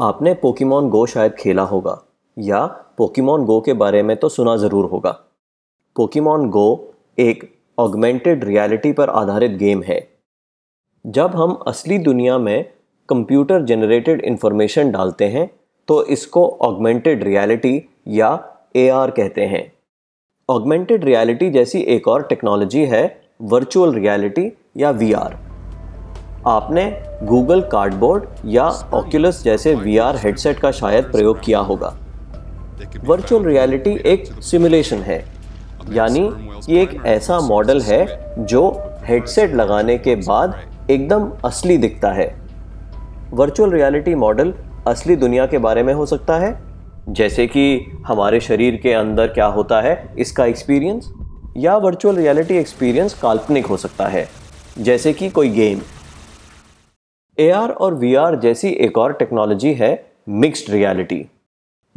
आपने पोकीमोन गो शायद खेला होगा या पोकीमोन गो के बारे में तो सुना ज़रूर होगा पोकीमोन गो एक ऑगमेंटेड रियलिटी पर आधारित गेम है जब हम असली दुनिया में कंप्यूटर जनरेटेड इन्फॉर्मेशन डालते हैं तो इसको ऑगमेंटेड रियलिटी या ए कहते हैं ऑगमेंटेड रियलिटी जैसी एक और टेक्नोलॉजी है वर्चुअल रियलिटी या वी आर आपने गूगल कार्डबोर्ड या ऑक्यूलस जैसे वीआर हेडसेट का शायद प्रयोग किया होगा वर्चुअल रियलिटी एक सिमुलेशन है यानी ये एक ऐसा मॉडल है जो हेडसेट लगाने के बाद एकदम असली दिखता है वर्चुअल रियलिटी मॉडल असली दुनिया के बारे में हो सकता है जैसे कि हमारे शरीर के अंदर क्या होता है इसका एक्सपीरियंस या वर्चुअल रियलिटी एक्सपीरियंस काल्पनिक हो सकता है जैसे कि कोई गेम ए और वी जैसी एक और टेक्नोलॉजी है मिक्स्ड रियलिटी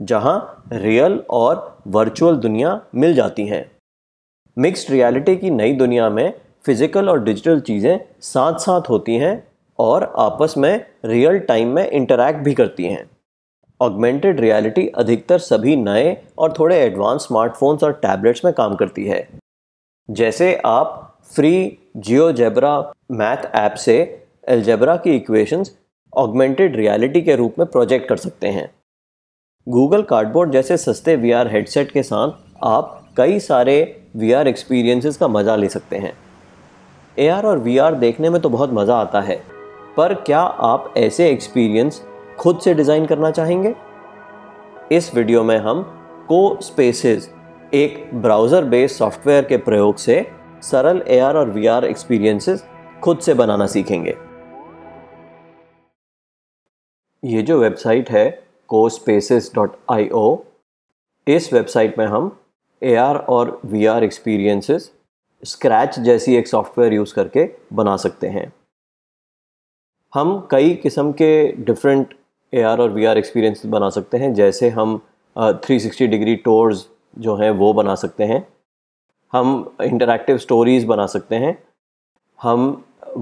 जहां रियल और वर्चुअल दुनिया मिल जाती हैं मिक्स्ड रियलिटी की नई दुनिया में फिज़िकल और डिजिटल चीज़ें साथ साथ होती हैं और आपस में रियल टाइम में इंटरैक्ट भी करती हैं ऑगमेंटेड रियलिटी अधिकतर सभी नए और थोड़े एडवांस स्मार्टफोन्स और टैबलेट्स में काम करती है जैसे आप फ्री जियो जेबरा मैथ ऐप से एल्जेब्रा की इक्वेशंस ऑगमेंटेड रियलिटी के रूप में प्रोजेक्ट कर सकते हैं गूगल कार्डबोर्ड जैसे सस्ते वी हेडसेट के साथ आप कई सारे वी आर एक्सपीरियंसेस का मज़ा ले सकते हैं ए और वी देखने में तो बहुत मज़ा आता है पर क्या आप ऐसे एक्सपीरियंस खुद से डिज़ाइन करना चाहेंगे इस वीडियो में हम को स्पेसेस एक ब्राउज़र बेस्ड सॉफ्टवेयर के प्रयोग से सरल ए और वी आर एक्सपीरियंसेस खुद से बनाना सीखेंगे ये जो वेबसाइट है स्पेसिस डॉट आई ओ इस वेबसाइट में हम ए आर और वी आर एक्सपीरियंसेस स्क्रैच जैसी एक सॉफ्टवेयर यूज़ करके बना सकते हैं हम कई किस्म के डिफरेंट ए आर और वी आर एक्सपीरियंस बना सकते हैं जैसे हम थ्री सिक्सटी डिग्री टोर्स जो हैं वो बना सकते हैं हम इंटरक्टिव स्टोरीज़ बना सकते हैं हम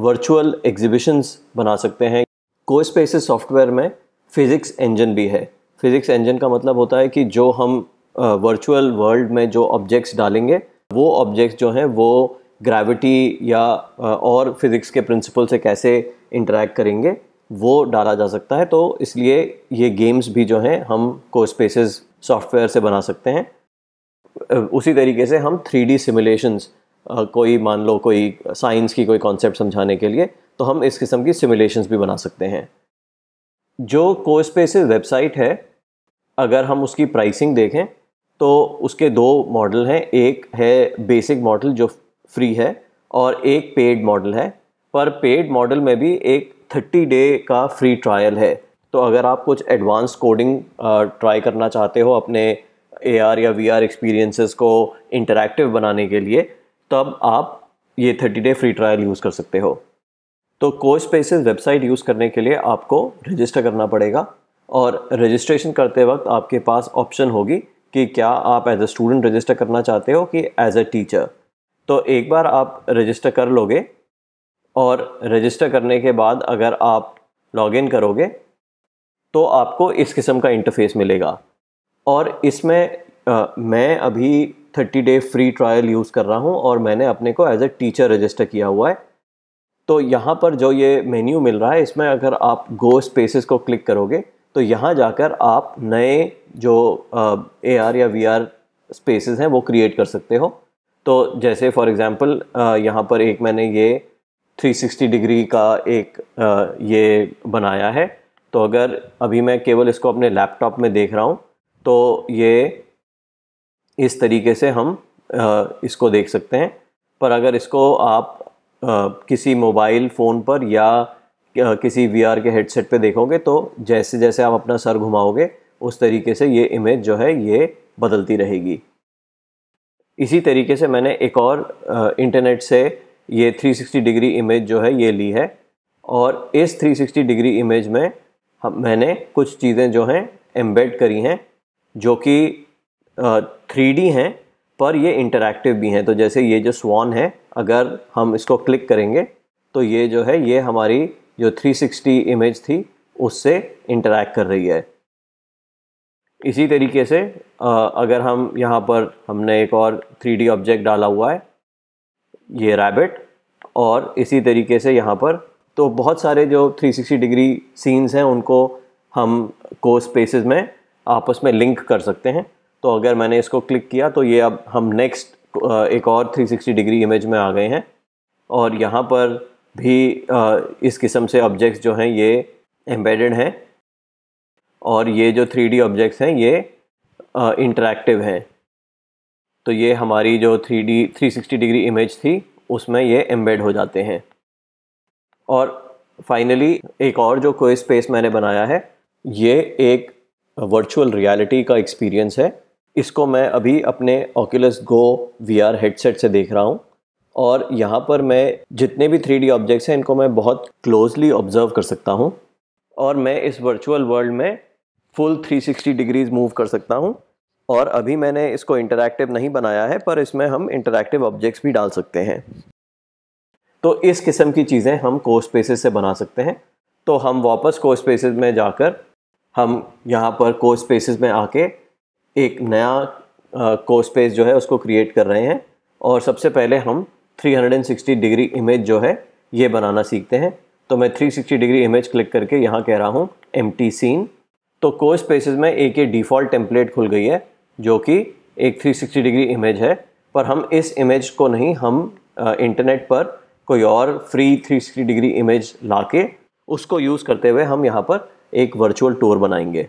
वर्चुअल एग्जिबिशंस बना सकते हैं को स्पेसिस सॉफ्टवेयर में फिज़िक्स इंजन भी है फिज़िक्स इंजन का मतलब होता है कि जो हम वर्चुअल वर्ल्ड में जो ऑब्जेक्ट्स डालेंगे वो ऑब्जेक्ट्स जो हैं वो ग्रेविटी या और फिज़िक्स के प्रिंसिपल से कैसे इंटरेक्ट करेंगे वो डाला जा सकता है तो इसलिए ये गेम्स भी जो हैं हम को स्पेसिस सॉफ्टवेयर से बना सकते हैं उसी तरीके से हम थ्री डी सिमुलेशंस कोई मान लो कोई साइंस की कोई कॉन्सेप्ट समझाने के लिए तो हम इस किस्म की सिमुलेशंस भी बना सकते हैं जो को स्पेसिस वेबसाइट है अगर हम उसकी प्राइसिंग देखें तो उसके दो मॉडल हैं एक है बेसिक मॉडल जो फ्री है और एक पेड मॉडल है पर पेड मॉडल में भी एक थर्टी डे का फ्री ट्रायल है तो अगर आप कुछ एडवांस कोडिंग ट्राई करना चाहते हो अपने ए या वी आर एक्सपीरियंसेस को इंटरेक्टिव बनाने के लिए तब आप ये thirty day free trial use कर सकते हो तो कोच स्पेसिस वेबसाइट यूज़ करने के लिए आपको रजिस्टर करना पड़ेगा और रजिस्ट्रेशन करते वक्त आपके पास ऑप्शन होगी कि क्या आप एज अ स्टूडेंट रजिस्टर करना चाहते हो कि एज अ टीचर तो एक बार आप रजिस्टर कर लोगे और रजिस्टर करने के बाद अगर आप लॉगिन करोगे तो आपको इस किस्म का इंटरफेस मिलेगा और इसमें मैं अभी thirty day free trial use कर रहा हूँ और मैंने अपने को एज ए टीचर रजिस्टर किया हुआ है तो यहाँ पर जो ये मेन्यू मिल रहा है इसमें अगर आप गो स्पेसिस को क्लिक करोगे तो यहाँ जाकर आप नए जो ए आर या वी आर स्पेसिस हैं वो क्रिएट कर सकते हो तो जैसे फॉर एग्ज़ाम्पल यहाँ पर एक मैंने ये 360 डिग्री का एक आ, ये बनाया है तो अगर अभी मैं केवल इसको अपने लैपटॉप में देख रहा हूँ तो ये इस तरीके से हम इसको देख सकते हैं पर अगर इसको आप किसी मोबाइल फ़ोन पर या किसी वी के हेडसेट पे देखोगे तो जैसे जैसे आप अपना सर घुमाओगे उस तरीके से ये इमेज जो है ये बदलती रहेगी इसी तरीके से मैंने एक और इंटरनेट से ये 360 डिग्री इमेज जो है ये ली है और इस 360 डिग्री इमेज में हम मैंने कुछ चीज़ें जो हैं एम्बेड करी हैं जो कि थ्री हैं पर ये इंटरेक्टिव भी हैं तो जैसे ये जो स्वान है अगर हम इसको क्लिक करेंगे तो ये जो है ये हमारी जो 360 इमेज थी उससे इंटरेक्ट कर रही है इसी तरीके से अगर हम यहाँ पर हमने एक और 3D ऑब्जेक्ट डाला हुआ है ये रैबिट और इसी तरीके से यहाँ पर तो बहुत सारे जो 360 डिग्री सीन्स हैं उनको हम को स्पेसेस में आपस में लिंक कर सकते हैं तो अगर मैंने इसको क्लिक किया तो ये अब हम नेक्स्ट एक और 360 डिग्री इमेज में आ गए हैं और यहाँ पर भी इस किस्म से ऑब्जेक्ट्स जो हैं ये एम्बेडेड हैं और ये जो 3D ऑब्जेक्ट्स हैं ये इंटरेक्टिव हैं तो ये हमारी जो 3D 360 डिग्री इमेज थी उसमें ये एम्बेड हो जाते हैं और फाइनली एक और जो कोई स्पेस मैंने बनाया है ये एक वर्चुअल रियलिटी का एक्सपीरियंस है इसको मैं अभी अपने ओकुलस गो वीआर हेडसेट से देख रहा हूँ और यहाँ पर मैं जितने भी थ्री ऑब्जेक्ट्स हैं इनको मैं बहुत क्लोजली ऑब्ज़र्व कर सकता हूँ और मैं इस वर्चुअल वर्ल्ड में फुल 360 डिग्रीज मूव कर सकता हूँ और अभी मैंने इसको इंटरैक्टिव नहीं बनाया है पर इसमें हम इंटरैक्टिव ऑब्जेक्ट्स भी डाल सकते हैं तो इस किस्म की चीज़ें हम को स्पेसिस से बना सकते हैं तो हम वापस को स्पेसिस में जाकर हम यहाँ पर को स्पेसिस में आके एक नया को स्पेस जो है उसको क्रिएट कर रहे हैं और सबसे पहले हम 360 डिग्री इमेज जो है ये बनाना सीखते हैं तो मैं 360 डिग्री इमेज क्लिक करके यहाँ कह रहा हूँ एम सीन तो को स्पेसिस में एक ये डिफ़ॉल्ट टेम्पलेट खुल गई है जो कि एक 360 डिग्री इमेज है पर हम इस इमेज को नहीं हम इंटरनेट पर कोई और फ्री 360 डिग्री इमेज ला के उसको यूज़ करते हुए हम यहाँ पर एक वर्चुअल टूर बनाएंगे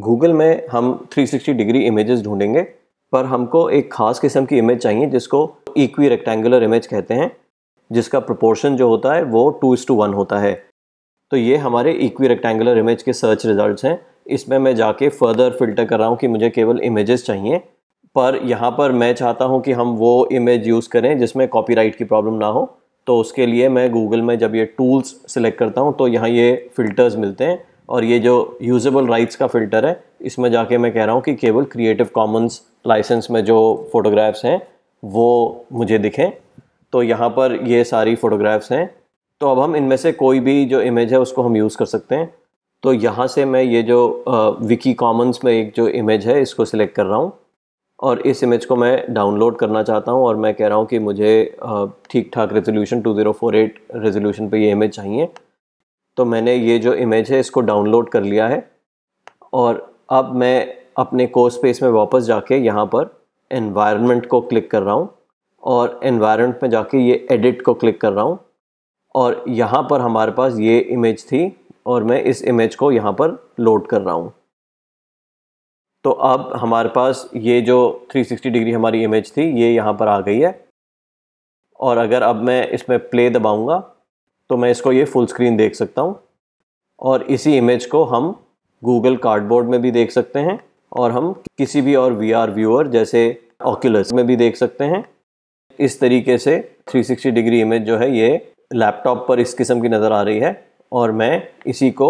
गूगल में हम 360 डिग्री इमेजेस ढूंढेंगे पर हमको एक ख़ास किस्म की इमेज चाहिए जिसको इक्वी रेक्टेंगुलर इमेज कहते हैं जिसका प्रपोर्शन जो होता है वो टू इस टू वन होता है तो ये हमारे इक्वी रेक्टेंगुलर इमेज के सर्च रिजल्ट्स हैं इसमें मैं जाके फर्दर फिल्टर कर रहा हूँ कि मुझे केवल इमेजेस चाहिए पर यहाँ पर मैं चाहता हूँ कि हम वो इमेज यूज़ करें जिसमें कॉपीराइट की प्रॉब्लम ना हो तो उसके लिए मैं गूगल में जब ये टूल्स सिलेक्ट करता हूँ तो यहाँ ये फ़िल्टर्स मिलते हैं और ये जो यूजेबल राइट्स का फ़िल्टर है इसमें जाके मैं कह रहा हूँ कि केवल क्रिएटिव कॉमन्स लाइसेंस में जो फ़ोटोग्राफ्स हैं वो मुझे दिखें तो यहाँ पर ये सारी फ़ोटोग्राफ्स हैं तो अब हम इनमें से कोई भी जो इमेज है उसको हम यूज़ कर सकते हैं तो यहाँ से मैं ये जो विकी कॉमन्स में एक जो इमेज है इसको सिलेक्ट कर रहा हूँ और इस इमेज को मैं डाउनलोड करना चाहता हूँ और मैं कह रहा हूँ कि मुझे ठीक ठाक resolution two zero four eight resolution पर यह इमेज चाहिए तो मैंने ये जो इमेज है इसको डाउनलोड कर लिया है और अब मैं अपने कोर्स स्पेस में वापस जाके यहाँ पर एनवायरनमेंट को क्लिक कर रहा हूँ और एनवायरनमेंट में जाके ये एडिट को क्लिक कर रहा हूँ और यहाँ पर हमारे पास ये इमेज थी और मैं इस इमेज को यहाँ पर लोड कर रहा हूँ तो अब हमारे पास ये जो 360 डिग्री हमारी इमेज थी ये यहाँ पर आ गई है और अगर अब मैं इसमें प्ले दबाऊँगा तो मैं इसको ये फुल स्क्रीन देख सकता हूँ और इसी इमेज को हम गूगल कार्डबोर्ड में भी देख सकते हैं और हम किसी भी और वी आर व्यूअर जैसे ऑक्यूलस में भी देख सकते हैं इस तरीके से 360 डिग्री इमेज जो है ये लैपटॉप पर इस किस्म की नज़र आ रही है और मैं इसी को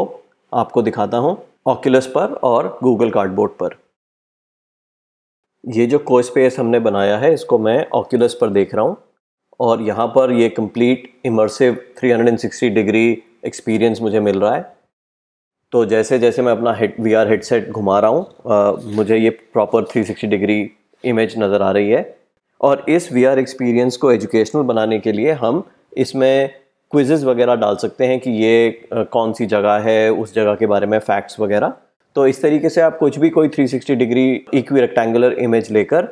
आपको दिखाता हूँ ऑक्यूलस पर और गूगल कार्डबोर्ड पर ये जो को स्पेस हमने बनाया है इसको मैं ऑक्यूलस पर देख रहा हूँ और यहाँ पर ये कंप्लीट इमर्सिव 360 डिग्री एक्सपीरियंस मुझे मिल रहा है तो जैसे जैसे मैं अपना हेड वी आर हेडसेट घुमा रहा हूँ मुझे ये प्रॉपर 360 डिग्री इमेज नज़र आ रही है और इस वी आर एक्सपीरियंस को एजुकेशनल बनाने के लिए हम इसमें क्विजेज़ वगैरह डाल सकते हैं कि ये कौन सी जगह है उस जगह के बारे में फैक्ट्स वगैरह तो इस तरीके से आप कुछ भी कोई 360 डिग्री इक्वी रेक्टेंगुलर इमेज लेकर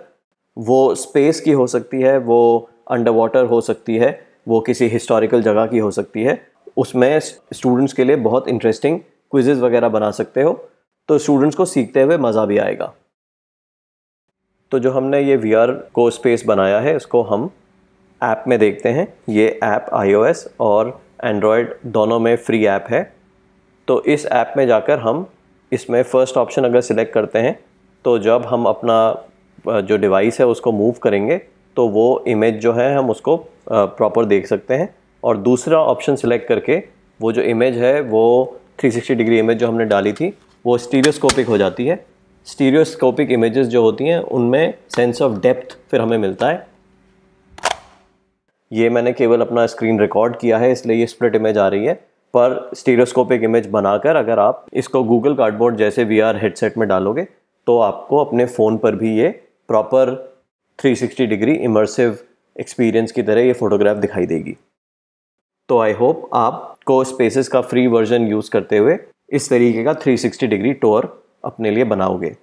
वो स्पेस की हो सकती है वो अंडर वाटर हो सकती है वो किसी हिस्टोरिकल जगह की हो सकती है उसमें स्टूडेंट्स के लिए बहुत इंटरेस्टिंग क्विजेज वगैरह बना सकते हो तो स्टूडेंट्स को सीखते हुए मज़ा भी आएगा तो जो हमने ये वी आर को स्पेस बनाया है उसको हम ऐप में देखते हैं ये ऐप एस और एंड्रॉयड दोनों में फ्री ऐप है तो इस ऐप में जाकर हम इसमें फ़र्स्ट ऑप्शन अगर सिलेक्ट करते हैं तो जब हम अपना जो डिवाइस है उसको मूव करेंगे तो वो इमेज जो है हम उसको प्रॉपर देख सकते हैं और दूसरा ऑप्शन सिलेक्ट करके वो जो इमेज है वो 360 डिग्री इमेज जो हमने डाली थी वो स्टीरियोस्कोपिक हो जाती है स्टीरियोस्कोपिक इमेजेस जो होती हैं उनमें सेंस ऑफ डेप्थ फिर हमें मिलता है ये मैंने केवल अपना स्क्रीन रिकॉर्ड किया है इसलिए ये स्प्लिट इमेज आ रही है पर स्टीरियोस्कोपिक इमेज बनाकर अगर आप इसको गूगल कार्डबोर्ड जैसे वी हेडसेट में डालोगे तो आपको अपने फ़ोन पर भी ये प्रॉपर 360 डिग्री इमर्सिव एक्सपीरियंस की तरह ये फ़ोटोग्राफ दिखाई देगी तो आई होप आप को स्पेसिस का फ्री वर्जन यूज़ करते हुए इस तरीके का 360 डिग्री टोर अपने लिए बनाओगे